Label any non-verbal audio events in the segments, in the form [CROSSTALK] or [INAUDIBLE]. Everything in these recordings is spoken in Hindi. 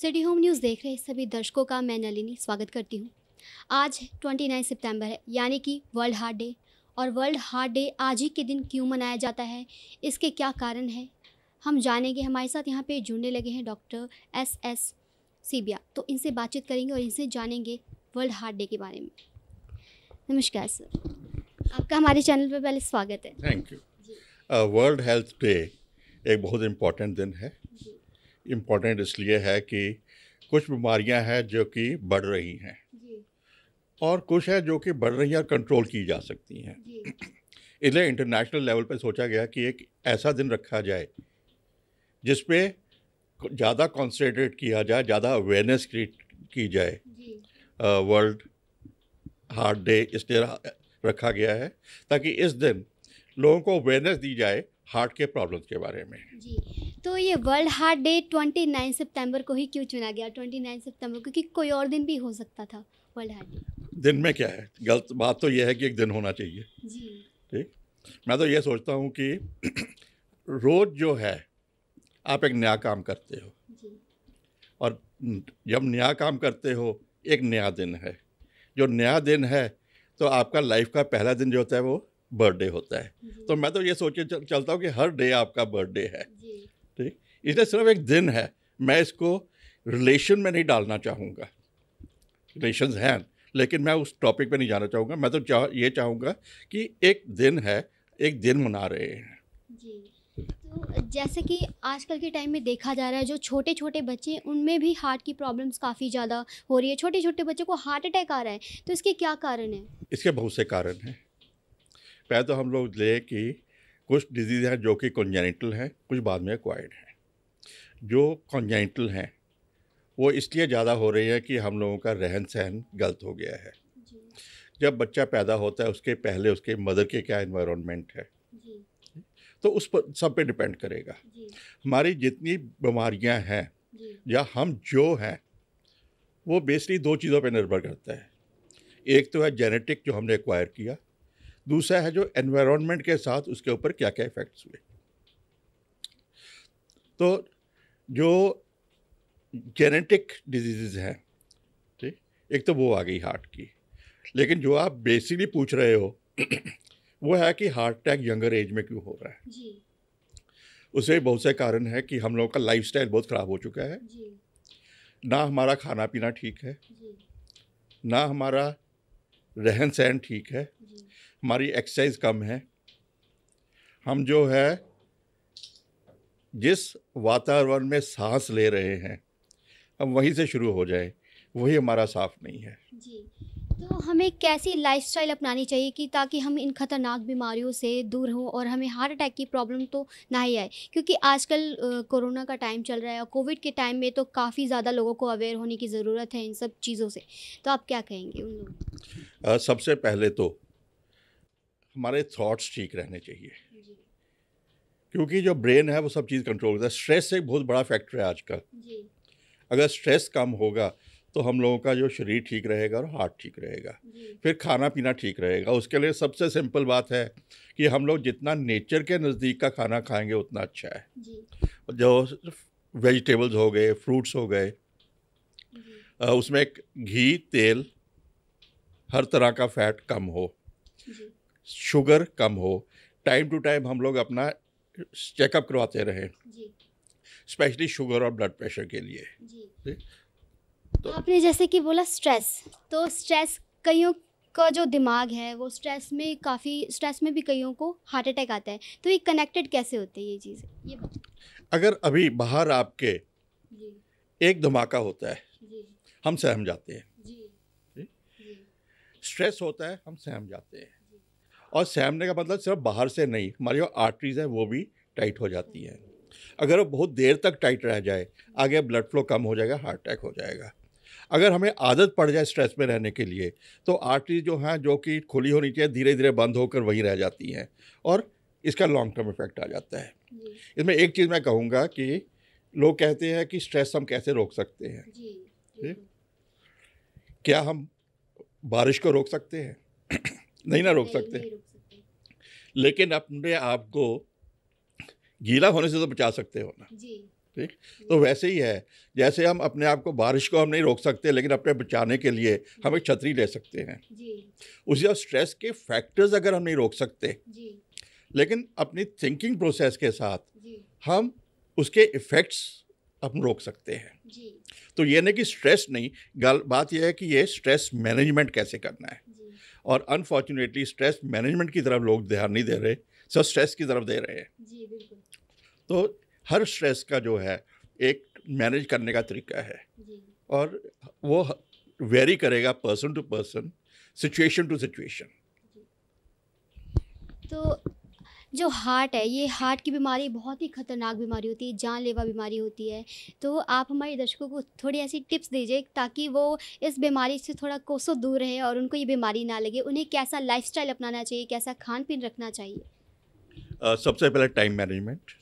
सिटी होम न्यूज़ देख रहे सभी दर्शकों का मैं नलिनी स्वागत करती हूँ आज 29 सितंबर है यानी कि वर्ल्ड हार्ट डे और वर्ल्ड हार्ट डे आज ही के दिन क्यों मनाया जाता है इसके क्या कारण है हम जानेंगे हमारे साथ यहाँ पे जुड़ने लगे हैं डॉक्टर एस एस सीबिया तो इनसे बातचीत करेंगे और इनसे जानेंगे वर्ल्ड हार्ट डे के बारे में नमस्कार सर आपका हमारे चैनल पर पहले स्वागत है thank you world health day एक बहुत इम्पोर्टेंट दिन है इम्पोर्टेंट इसलिए है कि कुछ बीमारियां हैं जो कि बढ़ रही हैं और कुछ है जो कि बढ़ रही हैं और कंट्रोल की जा सकती हैं इसलिए इंटरनेशनल लेवल पर सोचा गया कि एक ऐसा दिन रखा जाए जिस पे ज़्यादा कॉन्सेंट्रेट किया जाए ज़्यादा अवेयरनेस क्रिएट की जाए वर्ल्ड हार्ट डे तरह रखा गया है ताकि इस दिन लोगों को अवेयरनेस दी जाए हार्ट के प्रॉब्लम के बारे में जी तो ये वर्ल्ड हार्ट डे 29 सितंबर को ही क्यों चुना गया 29 सितंबर क्योंकि कोई और दिन भी हो सकता था वर्ल्ड हार्ट डे दिन में क्या है गलत बात तो यह है कि एक दिन होना चाहिए जी ठीक मैं तो ये सोचता हूँ कि [CLEARS THROAT] रोज़ जो है आप एक नया काम करते हो जी। और जब नया काम करते हो एक नया दिन है जो नया दिन है तो आपका लाइफ का पहला दिन जो होता है वो बर्थडे होता है तो मैं तो ये सोच चलता हूँ कि हर डे आपका बर्थडे है ठीक इसलिए सिर्फ एक दिन है मैं इसको रिलेशन में नहीं डालना चाहूँगा रिलेशन हैं लेकिन मैं उस टॉपिक पे नहीं जाना चाहूँगा मैं तो चाह ये चाहूँगा कि एक दिन है एक दिन मना रहे हैं जी तो जैसे कि आजकल के टाइम में देखा जा रहा है जो छोटे छोटे बच्चे उनमें भी हार्ट की प्रॉब्लम्स काफ़ी ज़्यादा हो रही है छोटे छोटे बच्चों को हार्ट अटैक आ रहा है तो इसके क्या कारण है इसके बहुत से कारण हैं पहले तो हम लोग ले कि कुछ डिजीज़ हैं जो कि कॉन्जेनिटल हैं कुछ बाद में एक्वायर्ड हैं जो कॉन्जेनिटल हैं वो इसलिए ज़्यादा हो रही है कि हम लोगों का रहन सहन गलत हो गया है जब बच्चा पैदा होता है उसके पहले उसके मदर के क्या इन्वायरमेंट है तो उस पर सब पे डिपेंड करेगा हमारी जितनी बीमारियां हैं या हम जो हैं वो बेसिकली दो चीज़ों पे निर्भर करता है एक तो है जेनेटिक जो हमने एक्वायर किया दूसरा है जो एनवायरनमेंट के साथ उसके ऊपर क्या क्या इफ़ेक्ट्स हुए तो जो जेनेटिक डिजीज़ हैं ठीक एक तो वो आ गई हार्ट की लेकिन जो आप बेसिकली पूछ रहे हो वो है कि हार्ट अटैक यंगर एज में क्यों हो रहा है जी। उसे बहुत से कारण है कि हम लोगों का लाइफ बहुत ख़राब हो चुका है जी। ना हमारा खाना पीना ठीक है जी। ना हमारा रहन सहन ठीक है हमारी एक्सरसाइज कम है हम जो है जिस वातावरण में सांस ले रहे हैं हम वहीं से शुरू हो जाए वही हमारा साफ नहीं है जी तो हमें कैसी लाइफस्टाइल अपनानी चाहिए कि ताकि हम इन खतरनाक बीमारियों से दूर हों और हमें हार्ट अटैक की प्रॉब्लम तो ना ही आए क्योंकि आजकल कोरोना का टाइम चल रहा है और कोविड के टाइम में तो काफ़ी ज़्यादा लोगों को अवेयर होने की ज़रूरत है इन सब चीज़ों से तो आप क्या कहेंगे उन लोगों सबसे पहले तो हमारे थॉट्स ठीक रहने चाहिए क्योंकि जो ब्रेन है वो सब चीज़ कंट्रोल करता है स्ट्रेस एक बहुत बड़ा फैक्टर है आजकल अगर स्ट्रेस कम होगा तो हम लोगों का जो शरीर ठीक रहेगा और हार्ट ठीक रहेगा फिर खाना पीना ठीक रहेगा उसके लिए सबसे सिंपल बात है कि हम लोग जितना नेचर के नज़दीक का खाना खाएंगे उतना अच्छा है जो वेजिटेबल्स हो गए फ्रूट्स हो गए उसमें घी तेल हर तरह का फैट कम हो शुगर कम हो टाइम टू टाइम हम लोग अपना चेकअप करवाते रहें स्पेशली शुगर और ब्लड प्रेशर के लिए जी। तो आपने जैसे कि बोला स्ट्रेस तो स्ट्रेस कईयों का जो दिमाग है वो स्ट्रेस में काफ़ी स्ट्रेस में भी कईयों को हार्ट अटैक आता है तो ये कनेक्टेड कैसे होते हैं ये चीज़ ये अगर अभी बाहर आपके एक धमाका होता है हम सहम जाते हैं स्ट्रेस होता है हम सहम जाते हैं और सहमने का मतलब सिर्फ बाहर से नहीं हमारी जो आर्टरीज हैं वो भी टाइट हो जाती हैं अगर वो बहुत देर तक टाइट रह जाए आगे ब्लड फ्लो कम हो जाएगा हार्ट अटैक हो जाएगा अगर हमें आदत पड़ जाए स्ट्रेस में रहने के लिए तो आर्टरी जो हैं जो कि खुली होनी चाहिए धीरे धीरे बंद होकर वहीं रह जाती हैं और इसका लॉन्ग टर्म इफेक्ट आ जाता है इसमें एक चीज़ मैं कहूँगा कि लोग कहते हैं कि स्ट्रेस हम कैसे रोक सकते हैं जी, जी। क्या हम बारिश को रोक सकते हैं नहीं ना रोक सकते लेकिन अपने आप को गीला होने से तो बचा सकते हो ना ठीक तो वैसे ही है जैसे हम अपने आप को बारिश को हम नहीं रोक सकते लेकिन अपने बचाने के लिए हम एक छतरी ले सकते हैं उसी और स्ट्रेस के फैक्टर्स अगर हम नहीं रोक सकते लेकिन अपनी थिंकिंग प्रोसेस के साथ हम उसके इफ़ेक्ट्स हम रोक सकते हैं तो ये नहीं कि स्ट्रेस नहीं गल बात यह है कि ये स्ट्रेस मैनेजमेंट कैसे करना है और अनफॉर्चुनेटली स्ट्रेस मैनेजमेंट की तरफ लोग ध्यान नहीं दे रहे सब स्ट्रेस की तरफ दे रहे हैं तो हर स्ट्रेस का जो है एक मैनेज करने का तरीका है और वो वेरी करेगा person to person situation to situation तो जो हार्ट है ये हार्ट की बीमारी बहुत ही ख़तरनाक बीमारी होती है जानलेवा बीमारी होती है तो आप हमारे दर्शकों को थोड़ी ऐसी टिप्स दीजिए ताकि वो इस बीमारी से थोड़ा कोसों दूर रहे और उनको ये बीमारी ना लगे उन्हें कैसा लाइफ अपनाना चाहिए कैसा खान पीन रखना चाहिए सबसे पहले टाइम मैनेजमेंट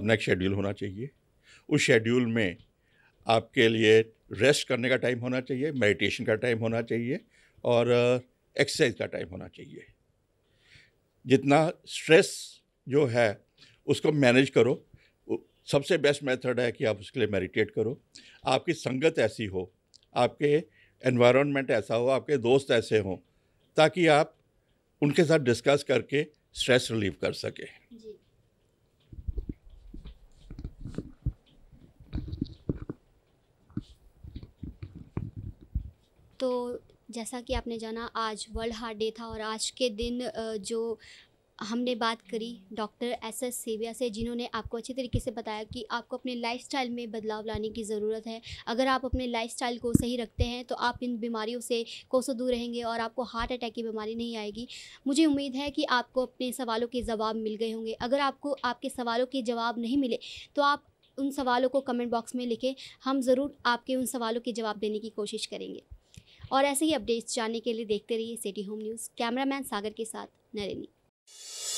अपना एक शेड्यूल होना चाहिए उस शेड्यूल में आपके लिए रेस्ट करने का टाइम होना चाहिए मेडिटेशन का टाइम होना चाहिए और एक्सरसाइज का टाइम होना चाहिए जितना स्ट्रेस जो है उसको मैनेज करो सबसे बेस्ट मेथड है कि आप उसके लिए मेडिटेट करो आपकी संगत ऐसी हो आपके एनवायरनमेंट ऐसा हो आपके दोस्त ऐसे हों ताकि आप उनके साथ डिस्कस करके स्ट्रेस रिलीव कर सकें तो जैसा कि आपने जाना आज वर्ल्ड हार्ट डे था और आज के दिन जो हमने बात करी डॉक्टर एस एस सेविया से जिन्होंने आपको अच्छे तरीके से बताया कि आपको अपने लाइफस्टाइल में बदलाव लाने की ज़रूरत है अगर आप अपने लाइफस्टाइल को सही रखते हैं तो आप इन बीमारियों से कोसों दूर रहेंगे और आपको हार्ट अटैक की बीमारी नहीं आएगी मुझे उम्मीद है कि आपको अपने सवालों के जवाब मिल गए होंगे अगर आपको आपके सवालों के जवाब नहीं मिले तो आप उन सवालों को कमेंट बॉक्स में लिखें हम ज़रूर आपके उन सवालों के जवाब देने की कोशिश करेंगे और ऐसे ही अपडेट्स जानने के लिए देखते रहिए city home news cameraman Sagar के साथ नरेनी